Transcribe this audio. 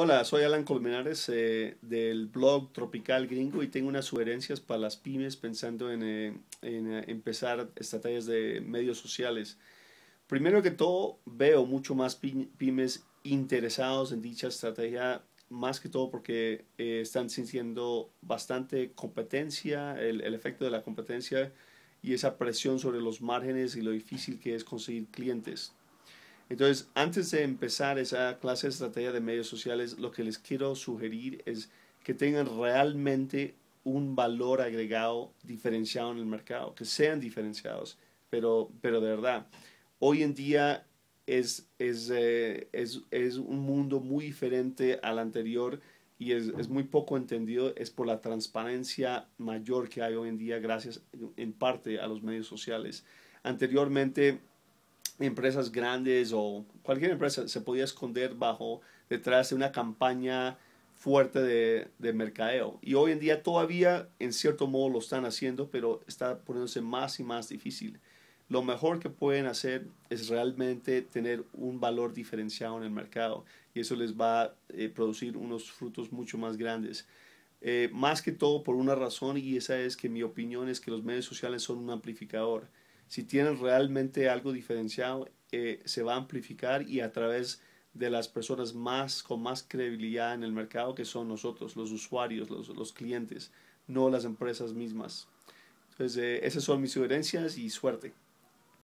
Hola, soy Alan Colmenares eh, del blog Tropical Gringo y tengo unas sugerencias para las pymes pensando en, eh, eh, empezar estrategias de medios sociales. Primero que todo, veo mucho más pymes interesados en dicha estrategia, más que todo porque están sintiendo bastante competencia, el efecto de la competencia y esa presión sobre los márgenes y lo difícil que es conseguir clientes. Entonces, antes de empezar esa clase de estrategia de medios sociales, lo que les quiero sugerir es que tengan realmente un valor agregado diferenciado en el mercado, que sean diferenciados, pero, pero de verdad, hoy en día es, es, eh, es, es un mundo muy diferente al anterior y es, es, muy poco entendido, es por la transparencia mayor que hay hoy en día gracias en parte a los medios sociales. Anteriormente empresas grandes o cualquier empresa se podía esconder bajo detrás de una campaña fuerte de, mercadeo. Y hoy en día todavía en cierto modo lo están haciendo, pero está poniéndose más y más difícil. Lo mejor que pueden hacer es realmente tener un valor diferenciado en el mercado y eso les va a eh, producir unos frutos mucho más grandes. Eh, más que todo por una razón y esa es que mi opinión es que los medios sociales son un amplificador si tienes realmente algo diferenciado, eh, se va a amplificar y a través de las personas más con más credibilidad en el mercado que son nosotros, los usuarios, los, clientes, no las empresas mismas. Entonces, eh, esas son mis sugerencias y suerte.